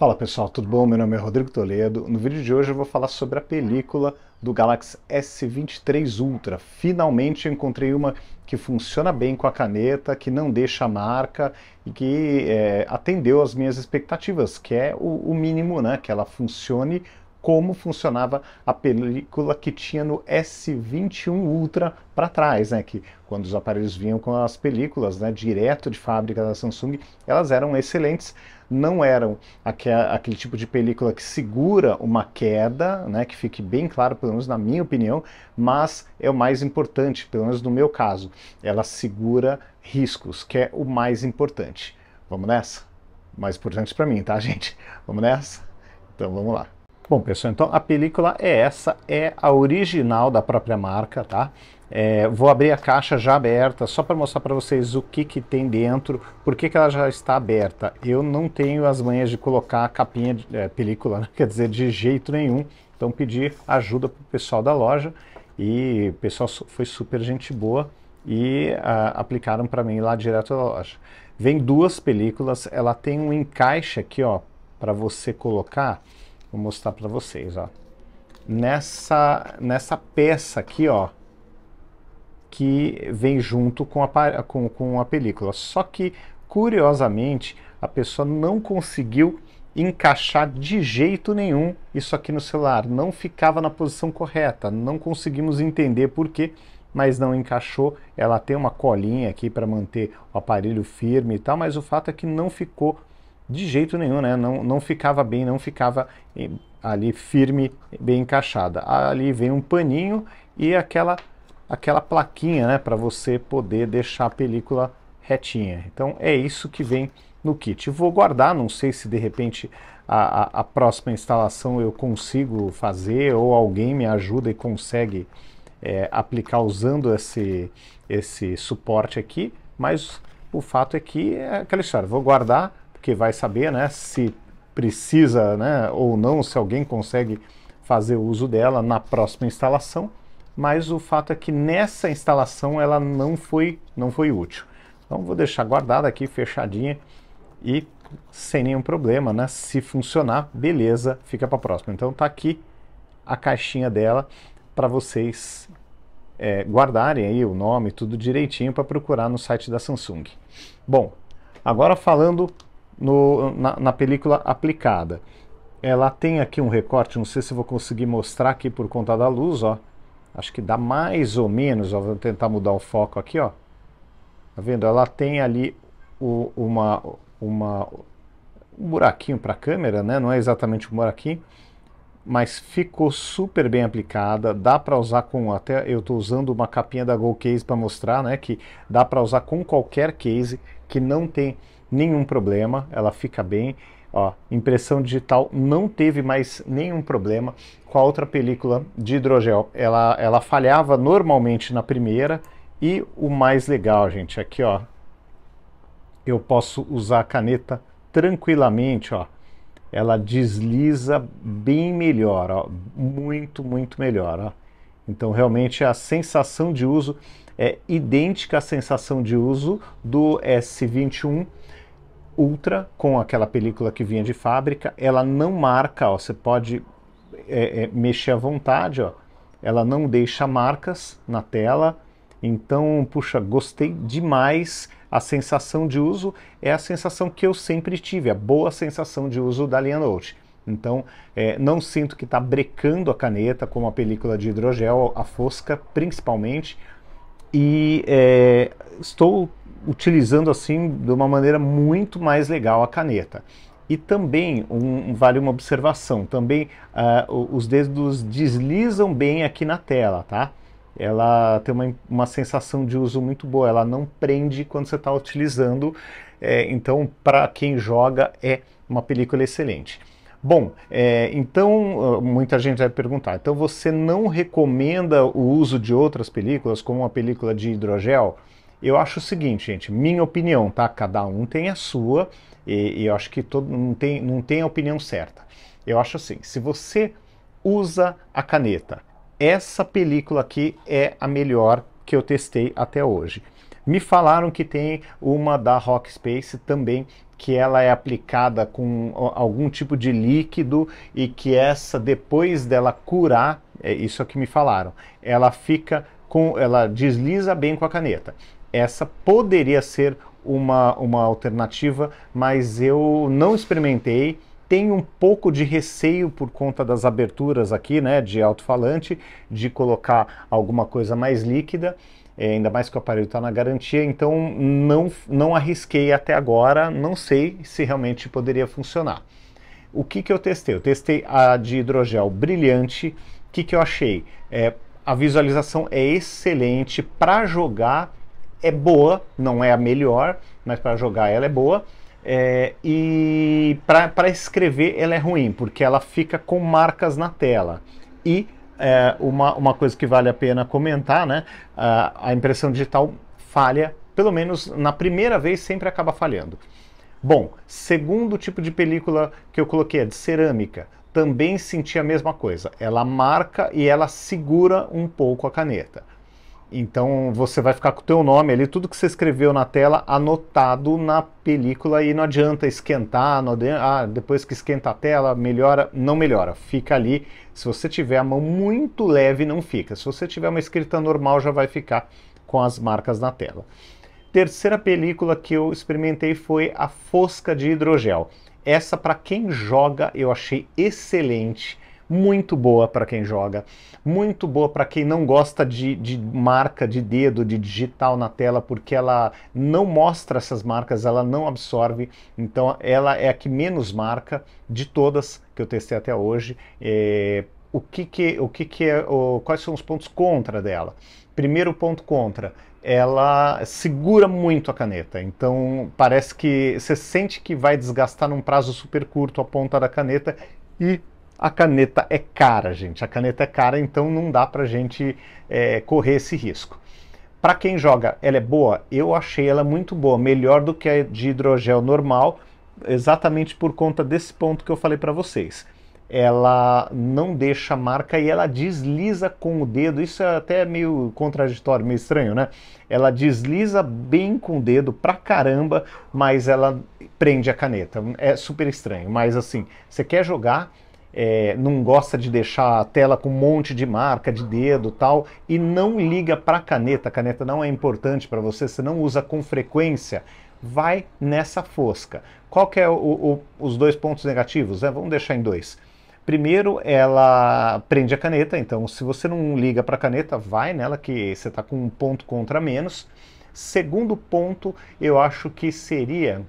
Fala pessoal, tudo bom? Meu nome é Rodrigo Toledo. No vídeo de hoje eu vou falar sobre a película do Galaxy S23 Ultra. Finalmente encontrei uma que funciona bem com a caneta, que não deixa marca e que é, atendeu às minhas expectativas, que é o, o mínimo, né? Que ela funcione como funcionava a película que tinha no S21 Ultra para trás, né? Que quando os aparelhos vinham com as películas, né, direto de fábrica da Samsung, elas eram excelentes. Não eram aquele, aquele tipo de película que segura uma queda, né? Que fique bem claro, pelo menos na minha opinião, mas é o mais importante, pelo menos no meu caso, ela segura riscos, que é o mais importante. Vamos nessa? Mais importante para mim, tá, gente? Vamos nessa? Então vamos lá. Bom, pessoal, então a película é essa, é a original da própria marca, tá? É, vou abrir a caixa já aberta, só para mostrar para vocês o que, que tem dentro, por que, que ela já está aberta. Eu não tenho as manhas de colocar a capinha, de, é, película, né? quer dizer, de jeito nenhum. Então pedi ajuda para o pessoal da loja e o pessoal foi super gente boa e uh, aplicaram para mim lá direto da loja. Vem duas películas, ela tem um encaixe aqui, ó, para você colocar Vou mostrar para vocês, ó. Nessa, nessa peça aqui, ó, que vem junto com a, com, com a película. Só que, curiosamente, a pessoa não conseguiu encaixar de jeito nenhum isso aqui no celular. Não ficava na posição correta, não conseguimos entender por quê, mas não encaixou. Ela tem uma colinha aqui para manter o aparelho firme e tal, mas o fato é que não ficou de jeito nenhum, né? Não, não ficava bem, não ficava eh, ali firme, bem encaixada. Ali vem um paninho e aquela aquela plaquinha, né, para você poder deixar a película retinha. Então é isso que vem no kit. Vou guardar, não sei se de repente a, a, a próxima instalação eu consigo fazer ou alguém me ajuda e consegue é, aplicar usando esse, esse suporte aqui, mas o fato é que é aquela história, vou guardar, porque vai saber né, se precisa né, ou não, se alguém consegue fazer uso dela na próxima instalação, mas o fato é que nessa instalação ela não foi, não foi útil. Então vou deixar guardada aqui, fechadinha e sem nenhum problema, né? Se funcionar, beleza, fica para a próxima. Então tá aqui a caixinha dela para vocês é, guardarem aí o nome, tudo direitinho para procurar no site da Samsung. Bom, agora falando no, na, na película aplicada. Ela tem aqui um recorte, não sei se vou conseguir mostrar aqui por conta da luz, ó. Acho que dá mais ou menos, ó, vou tentar mudar o foco aqui, ó. Tá vendo? Ela tem ali o, uma, uma, um buraquinho para a câmera, né? Não é exatamente um buraquinho, mas ficou super bem aplicada. Dá para usar com até eu estou usando uma capinha da Go Case para mostrar, né? Que dá para usar com qualquer case que não tem nenhum problema, ela fica bem. Ó, impressão digital não teve mais nenhum problema com a outra película de hidrogel. Ela, ela falhava normalmente na primeira e o mais legal, gente, aqui é ó, eu posso usar a caneta tranquilamente, ó. Ela desliza bem melhor, ó, muito, muito melhor, ó. Então realmente a sensação de uso é idêntica à sensação de uso do S21 Ultra com aquela película que vinha de fábrica. Ela não marca, ó, você pode é, é, mexer à vontade, ó, ela não deixa marcas na tela. Então, puxa, gostei demais. A sensação de uso é a sensação que eu sempre tive, a boa sensação de uso da Lianote. Então, é, não sinto que está brecando a caneta, com a película de hidrogel, a fosca principalmente e é, estou utilizando assim de uma maneira muito mais legal a caneta. E também, um, vale uma observação, também uh, os dedos deslizam bem aqui na tela, tá? Ela tem uma, uma sensação de uso muito boa, ela não prende quando você está utilizando, é, então para quem joga é uma película excelente. Bom, é, então muita gente vai perguntar, então você não recomenda o uso de outras películas, como uma película de hidrogel? Eu acho o seguinte, gente, minha opinião, tá? Cada um tem a sua, e, e eu acho que todo não tem, não tem a opinião certa. Eu acho assim, se você usa a caneta, essa película aqui é a melhor que eu testei até hoje. Me falaram que tem uma da Rockspace também que ela é aplicada com algum tipo de líquido e que essa depois dela curar, é isso que me falaram. Ela fica com ela desliza bem com a caneta. Essa poderia ser uma, uma alternativa, mas eu não experimentei. Tenho um pouco de receio por conta das aberturas aqui, né, de alto-falante, de colocar alguma coisa mais líquida é, ainda mais que o aparelho está na garantia, então não, não arrisquei até agora, não sei se realmente poderia funcionar. O que, que eu testei? Eu testei a de hidrogel brilhante, o que, que eu achei? É, a visualização é excelente, para jogar é boa, não é a melhor, mas para jogar ela é boa, é, e para escrever ela é ruim, porque ela fica com marcas na tela. E é, uma, uma coisa que vale a pena comentar, né? a impressão digital falha, pelo menos na primeira vez sempre acaba falhando. Bom, segundo tipo de película que eu coloquei, é de cerâmica, também senti a mesma coisa. Ela marca e ela segura um pouco a caneta. Então você vai ficar com o teu nome ali, tudo que você escreveu na tela anotado na película e não adianta esquentar, não adianta, ah, depois que esquenta a tela, melhora, não melhora, fica ali. Se você tiver a mão muito leve, não fica. Se você tiver uma escrita normal, já vai ficar com as marcas na tela. Terceira película que eu experimentei foi a fosca de hidrogel. Essa para quem joga eu achei excelente muito boa para quem joga, muito boa para quem não gosta de, de, marca de dedo, de digital na tela, porque ela não mostra essas marcas, ela não absorve. Então, ela é a que menos marca de todas que eu testei até hoje. É, o que, que, o que, que é, o, quais são os pontos contra dela? Primeiro ponto contra, ela segura muito a caneta. Então parece que você sente que vai desgastar num prazo super curto a ponta da caneta e a caneta é cara, gente. A caneta é cara, então não dá para gente é, correr esse risco. Para quem joga, ela é boa? Eu achei ela muito boa, melhor do que a de hidrogel normal, exatamente por conta desse ponto que eu falei para vocês. Ela não deixa marca e ela desliza com o dedo. Isso é até meio contraditório, meio estranho, né? Ela desliza bem com o dedo pra caramba, mas ela prende a caneta. É super estranho, mas assim, você quer jogar, é, não gosta de deixar a tela com um monte de marca de dedo tal e não liga para a caneta, a caneta não é importante para você, você não usa com frequência, vai nessa fosca. Qual que é o, o, os dois pontos negativos? Né? Vamos deixar em dois. Primeiro, ela prende a caneta, então se você não liga para a caneta, vai nela que você está com um ponto contra menos. Segundo ponto, eu acho que seria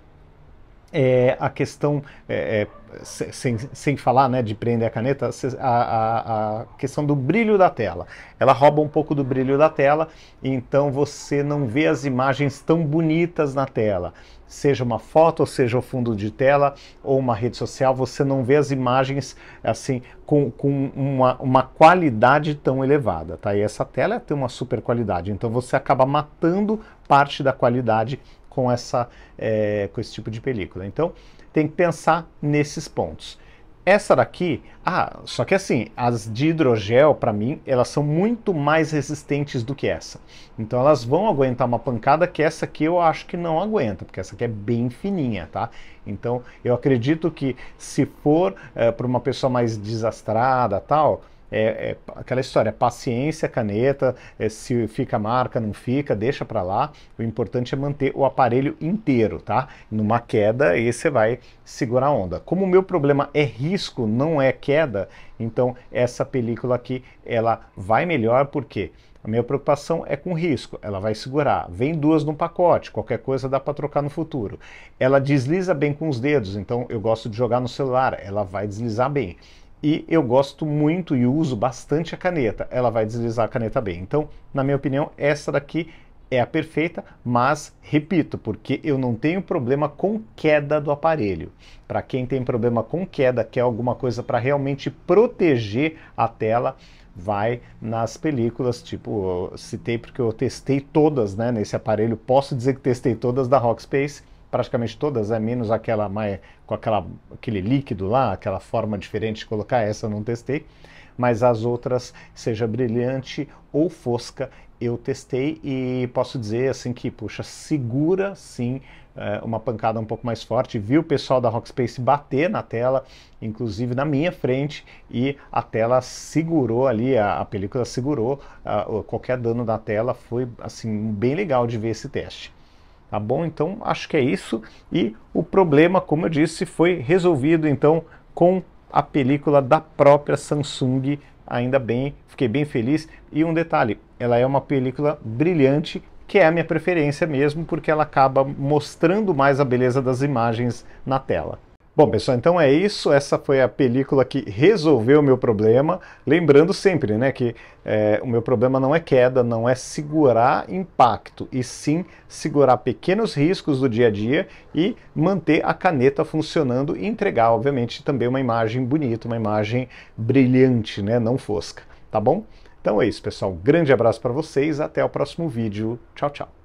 é, a questão, é, é sem, sem falar né, de prender a caneta, a, a, a, questão do brilho da tela. Ela rouba um pouco do brilho da tela, então você não vê as imagens tão bonitas na tela. Seja uma foto, seja o fundo de tela ou uma rede social, você não vê as imagens assim com, com uma, uma qualidade tão elevada. Tá? E essa tela tem uma super qualidade, então você acaba matando parte da qualidade com, essa, é, com esse tipo de película. Então, tem que pensar nesses pontos. Essa daqui, ah, só que assim, as de hidrogel, para mim, elas são muito mais resistentes do que essa. Então elas vão aguentar uma pancada que essa aqui eu acho que não aguenta, porque essa aqui é bem fininha, tá? Então eu acredito que se for é, eh, para uma pessoa mais desastrada tal, é, é aquela história, é paciência, caneta, é, se fica marca, não fica, deixa para lá. O importante é manter o aparelho inteiro, tá? Numa queda, e você vai segurar a onda. Como o meu problema é risco, não é queda, então essa película aqui, ela vai melhor porque a minha preocupação é com risco, ela vai segurar. Vem duas no pacote, qualquer coisa dá para trocar no futuro. Ela desliza bem com os dedos, então eu gosto de jogar no celular, ela vai deslizar bem e eu gosto muito e uso bastante a caneta. Ela vai deslizar a caneta bem. Então, na minha opinião, essa daqui é a perfeita, mas repito, porque eu não tenho problema com queda do aparelho. Para quem tem problema com queda, quer alguma coisa para realmente proteger a tela, vai nas películas, tipo, eu citei porque eu testei todas, né, nesse aparelho, posso dizer que testei todas da Rockspace praticamente todas, é menos aquela mais, é, com aquela, aquele líquido lá, aquela forma diferente de colocar, essa eu não testei, mas as outras, seja brilhante ou fosca, eu testei e posso dizer assim que, puxa, segura sim é, uma pancada um pouco mais forte. Vi o pessoal da Rockspace bater na tela, inclusive na minha frente, e a tela segurou ali, a, a película segurou a, qualquer dano na tela. Foi assim bem legal de ver esse teste. Tá bom? Então acho que é isso. E o problema, como eu disse, foi resolvido então com a película da própria Samsung. Ainda bem, fiquei bem feliz. E um detalhe: ela é uma película brilhante, que é a minha preferência mesmo, porque ela acaba mostrando mais a beleza das imagens na tela. Bom, pessoal, então é isso. Essa foi a película que resolveu o meu problema. Lembrando sempre né, que é, o meu problema não é queda, não é segurar impacto, e sim segurar pequenos riscos do dia a dia e manter a caneta funcionando e entregar, obviamente, também uma imagem bonita, uma imagem brilhante, né, não fosca. Tá bom? Então é isso, pessoal. grande abraço para vocês. Até o próximo vídeo. Tchau, tchau.